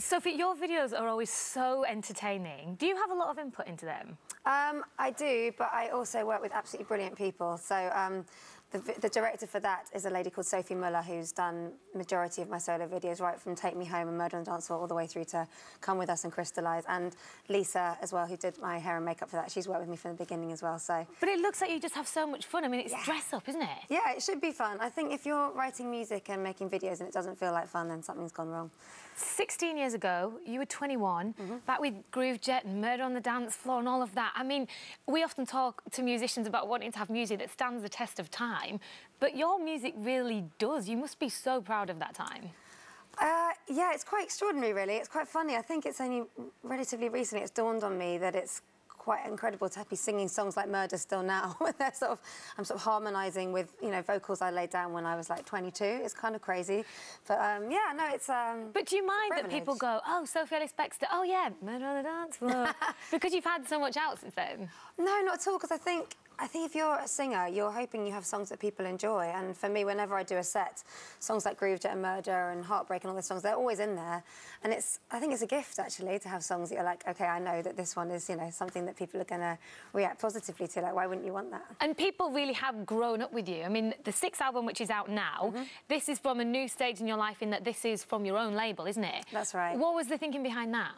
Sophie, your videos are always so entertaining. Do you have a lot of input into them? Um, I do, but I also work with absolutely brilliant people. So um, the, the, director for that is a lady called Sophie Muller, who's done majority of my solo videos, right from Take Me Home and Murder on the Dance Floor all the way through to Come With Us and Crystallise, and Lisa as well, who did my hair and makeup for that. She's worked with me from the beginning as well. So, but it looks like you just have so much fun. I mean, it's yeah. dress up, isn't it? Yeah, it should be fun. I think if you're writing music and making videos and it doesn't feel like fun, then something's gone wrong. 16 years ago, you were 21, mm -hmm. back with Groove Jet and Murder on the Dance Floor and all of that. I mean, we often talk to musicians about wanting to have music that stands the test of time, but your music really does. You must be so proud of that time. Uh, yeah, it's quite extraordinary, really. It's quite funny. I think it's only relatively recently it's dawned on me that it's quite incredible to be singing songs like Murder Still Now. They're sort of, I'm sort of harmonising with, you know, vocals I laid down when I was like 22. It's kind of crazy. But um, yeah, no, it's. Um, but do you mind that people go, oh, Sophie Ellis Bextor, oh yeah, Murder on the Dance Floor? because you've had so much out since then. No, not at all, because I think I think if you're a singer, you're hoping you have songs that people enjoy. And for me, whenever I do a set, songs like Groove Jet and Murder and Heartbreak and all those songs, they're always in there. And it's, I think it's a gift, actually, to have songs that you're like, OK, I know that this one is, you know, something that people are going to react positively to. Like, why wouldn't you want that? And people really have grown up with you. I mean, the sixth album, which is out now, mm -hmm. this is from a new stage in your life in that this is from your own label, isn't it? That's right. What was the thinking behind that?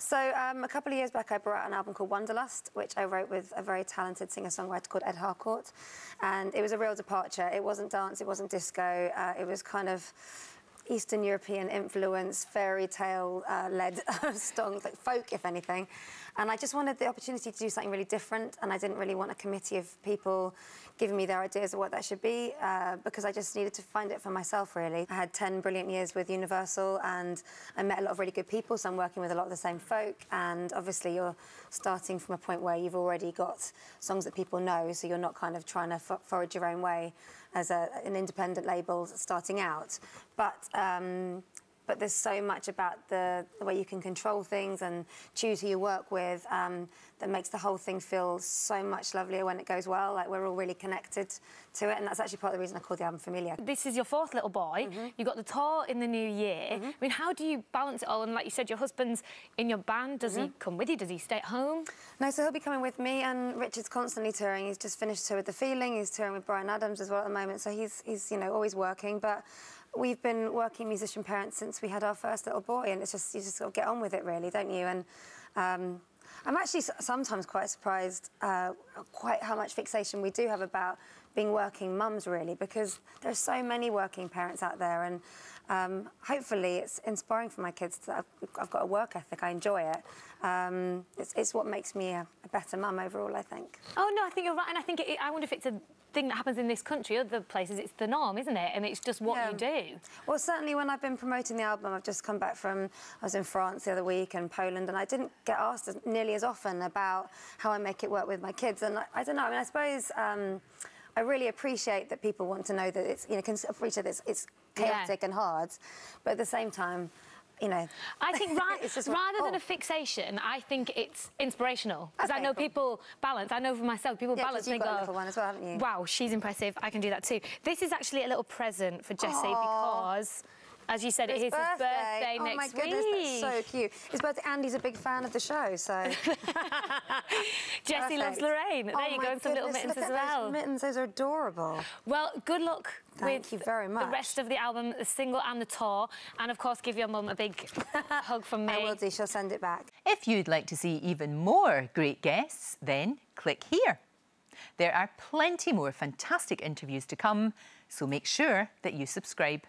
So um, a couple of years back, I brought out an album called Wonderlust, which I wrote with a very talented singer-songwriter called Ed Harcourt, and it was a real departure. It wasn't dance, it wasn't disco. Uh, it was kind of Eastern European influence, fairy tale uh, led songs, like folk, if anything. And I just wanted the opportunity to do something really different, and I didn't really want a committee of people giving me their ideas of what that should be, uh, because I just needed to find it for myself, really. I had 10 brilliant years with Universal, and I met a lot of really good people, so I'm working with a lot of the same folk, and obviously you're starting from a point where you've already got songs that people know, so you're not kind of trying to forage your own way as a, an independent label starting out. But um, but there's so much about the, the, way you can control things and choose who you work with um, that makes the whole thing feel so much lovelier when it goes well. Like we're all really connected to it, and that's actually part of the reason I called the album Familiar. This is your fourth little boy. Mm -hmm. You got the tour in the new year. Mm -hmm. I mean, how do you balance it all? And like you said, your husband's in your band. Does mm -hmm. he mm-hmm. come with you? Does he stay at home? No, so he'll be coming with me. And Richard's constantly touring. He's just finished tour with The Feeling. He's touring with Brian Adams as well at the moment. So he's he's you know always working, but we've been working musician parents since we had our first little boy, and it's just you just sort of get on with it, really, don't you? And um, I'm actually sometimes quite surprised uh, quite how much fixation we do have about being working mums really because there are so many working parents out there and um, hopefully it's inspiring for my kids that I've, I've got a work ethic, I enjoy it. Um, it's, it's, what makes me a, a better mum overall, I think. Oh no, I think you're right and I think it, I wonder if it's a thing that happens in this country, other places, it's the norm, isn't it? And it's just what yeah. you do. Well, certainly when I've been promoting the album, I've just come back from, I was in France the other week and Poland, and I didn't get asked as, nearly as often about how I make it work with my kids. And I, I don't know, I mean, I suppose. Um, I really appreciate that people want to know that it's, you know, can appreciate that it's, it's chaotic yeah. and hard, but at the same time, you know. I think ra rather oh. than a oh. fixation, I think it's inspirational. Because okay, I know cool. people balance. I know for myself, people yeah, balance and go, well, Wow, she's impressive. I can do that too. This is actually a little present for Jesse because as you said, it is his birthday oh next week. Oh, my goodness, week. that's so cute. His birthday. Andy's a big fan of the show, so... Jesse loves Lorraine. There oh you go, and some little mittens Look as well. Those mittens, those are adorable. Well, good luck Thank with you very much. the rest of the album, the single and the tour. And of course, give your mum a big hug from me. I will do, she'll send it back. If you'd like to see even more great guests, then click here. There are plenty more fantastic interviews to come, so make sure that you subscribe.